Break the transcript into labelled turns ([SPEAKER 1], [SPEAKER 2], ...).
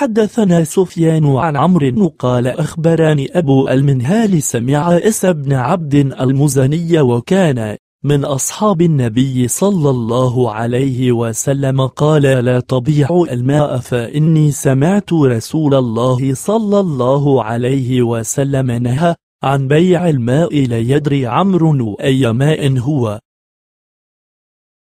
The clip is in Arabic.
[SPEAKER 1] حدثنا سفيان عن عمرو قال أخبرني أبو المنهال سمع إس بن عبد المزني وكان من أصحاب النبي صلى الله عليه وسلم قال لا تبيع الماء فإني سمعت رسول الله صلى الله عليه وسلم نهى عن بيع الماء لا يدري عمرو أي ماء هو